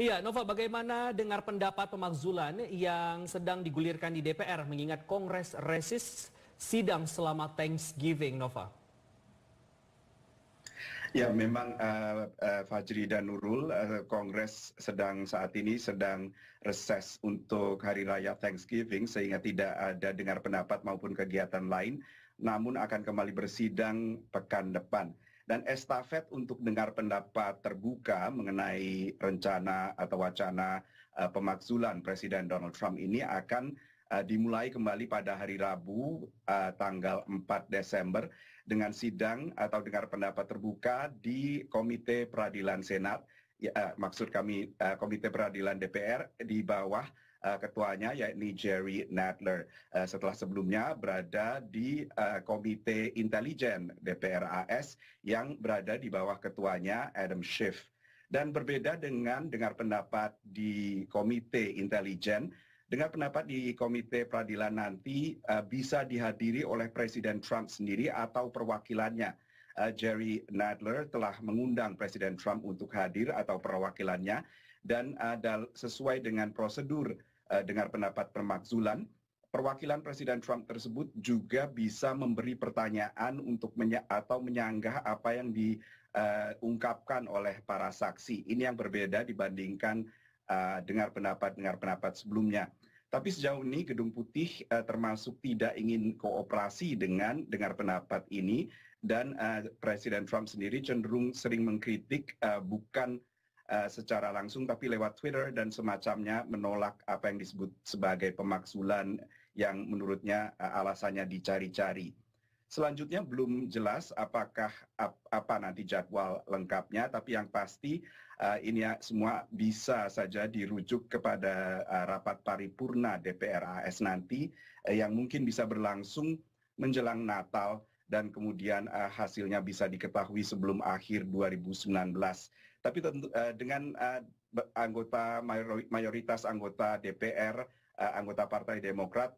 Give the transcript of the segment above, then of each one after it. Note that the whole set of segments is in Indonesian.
Iya, Nova, bagaimana dengar pendapat pemakzulan yang sedang digulirkan di DPR mengingat Kongres Resis sidang selama Thanksgiving, Nova? Ya, memang uh, uh, Fajri dan Nurul, uh, Kongres sedang saat ini sedang reses untuk Hari Raya Thanksgiving sehingga tidak ada dengar pendapat maupun kegiatan lain, namun akan kembali bersidang pekan depan dan estafet untuk dengar pendapat terbuka mengenai rencana atau wacana eh, pemakzulan Presiden Donald Trump ini akan eh, dimulai kembali pada hari Rabu eh, tanggal 4 Desember dengan sidang atau dengar pendapat terbuka di Komite Peradilan Senat ya, maksud kami Komite Peradilan DPR di bawah Eh, ketuanya yakni Jerry Nadler uh, setelah sebelumnya berada di eh, Komite Intelijen DPR AS yang berada di bawah ketuanya Adam Schiff. Dan berbeda dengan dengar pendapat di Komite Intelijen, dengan pendapat di Komite Peradilan nanti uh, bisa dihadiri oleh Presiden Trump sendiri atau perwakilannya. Uh, Jerry Nadler telah mengundang Presiden Trump untuk hadir atau perwakilannya dan uh, sesuai dengan prosedur Eh, dengar pendapat permakzulan, perwakilan Presiden Trump tersebut juga bisa memberi pertanyaan untuk menya atau menyanggah apa yang diungkapkan eh, uh, oleh para saksi. Ini yang berbeda dibandingkan uh, dengar pendapat dengar pendapat sebelumnya. Tapi sejauh ini Gedung Putih uh, termasuk tidak ingin kooperasi dengan dengar pendapat ini dan uh, Presiden Trump sendiri cenderung sering mengkritik uh, bukan Eh, secara langsung tapi lewat Twitter dan semacamnya menolak apa yang disebut sebagai pemaksulan yang menurutnya uh, alasannya dicari-cari. Selanjutnya belum jelas apakah ap, apa nanti jadwal lengkapnya, tapi yang pasti uh, ini ya semua bisa saja dirujuk kepada uh, rapat paripurna DPR AS nanti uh, yang mungkin bisa berlangsung menjelang Natal dan kemudian uh, hasilnya bisa diketahui sebelum akhir 2019 tapi tentu, uh, dengan uh, anggota mayoritas anggota DPR, uh, eh, anggota Partai Demokrat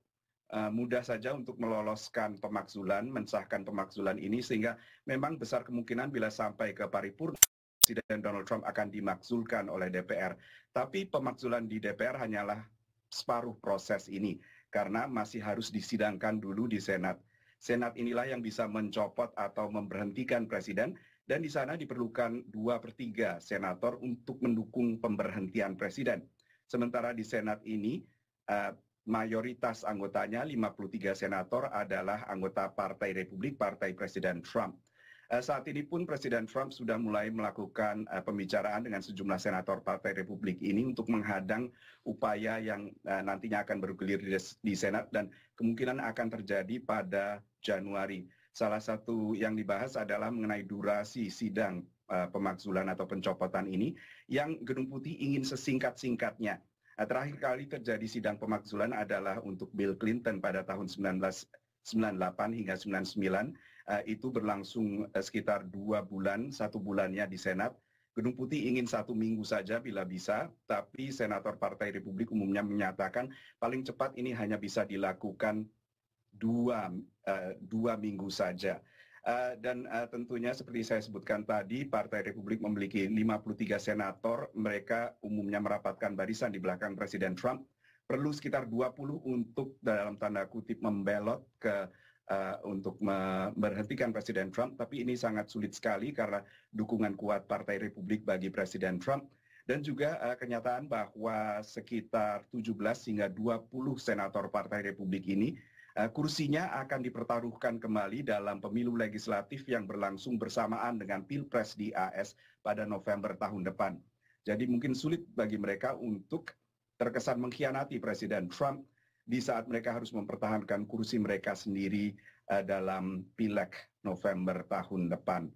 uh, mudah saja untuk meloloskan pemakzulan, mensahkan pemakzulan ini sehingga memang besar kemungkinan bila sampai ke paripurna Presiden Donald Trump akan dimakzulkan oleh DPR. Tapi pemakzulan di DPR hanyalah separuh proses ini karena masih harus disidangkan dulu di Senat. Senat inilah yang bisa mencopot atau memberhentikan presiden dan di sana diperlukan dua per tiga senator untuk mendukung pemberhentian presiden. Sementara di Senat ini eh, mayoritas anggotanya 53 senator adalah anggota Partai Republik Partai Presiden Trump. Eh, saat ini pun Presiden Trump sudah mulai melakukan eh, pembicaraan dengan sejumlah senator Partai Republik ini untuk menghadang upaya yang nantinya akan bergulir di Senat dan kemungkinan akan terjadi pada Januari salah satu yang dibahas adalah mengenai durasi sidang eh, pemakzulan atau pencopotan ini yang Gedung Putih ingin sesingkat-singkatnya. Eh, terakhir kali terjadi sidang pemakzulan adalah untuk Bill Clinton pada tahun 1998 hingga 1999. Eh, itu berlangsung sekitar dua bulan, satu bulannya di Senat. Gedung Putih ingin satu minggu saja bila bisa, tapi Senator Partai Republik umumnya menyatakan paling cepat ini hanya bisa dilakukan dua, uh, dua minggu saja. Uh, dan uh, tentunya seperti saya sebutkan tadi, Partai Republik memiliki 53 senator, mereka umumnya merapatkan barisan di belakang Presiden Trump. Perlu sekitar 20 untuk dalam tanda kutip membelot ke uh, untuk memberhentikan Presiden Trump, tapi ini sangat sulit sekali karena dukungan kuat Partai Republik bagi Presiden Trump dan juga uh, kenyataan bahwa sekitar 17 hingga 20 senator Partai Republik ini Eh, kursinya akan dipertaruhkan kembali dalam pemilu legislatif yang berlangsung bersamaan dengan pilpres di AS pada November tahun depan. Jadi mungkin sulit bagi mereka untuk terkesan mengkhianati Presiden Trump di saat mereka harus mempertahankan kursi mereka sendiri eh, dalam pileg November tahun depan.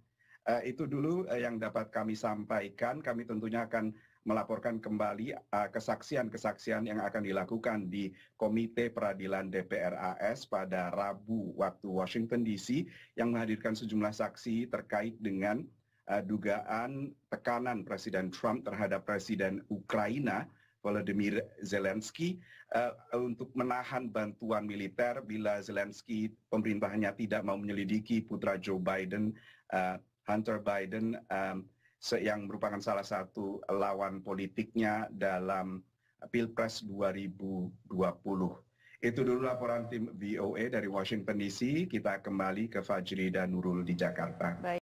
Eh, itu dulu yang dapat kami sampaikan. Kami tentunya akan melaporkan kembali eh, kesaksian-kesaksian yang akan dilakukan di Komite Peradilan DPR AS pada Rabu waktu Washington DC yang menghadirkan sejumlah saksi terkait dengan eh, dugaan tekanan Presiden Trump terhadap Presiden Ukraina Volodymyr Zelensky uh, untuk menahan bantuan militer bila Zelensky pemerintahannya tidak mau menyelidiki putra Joe Biden, uh, Hunter Biden um, yang merupakan salah satu lawan politiknya dalam Pilpres 2020. Itu dulu laporan tim VOA dari Washington DC. Kita kembali ke Fajri dan Nurul di Jakarta. Baik.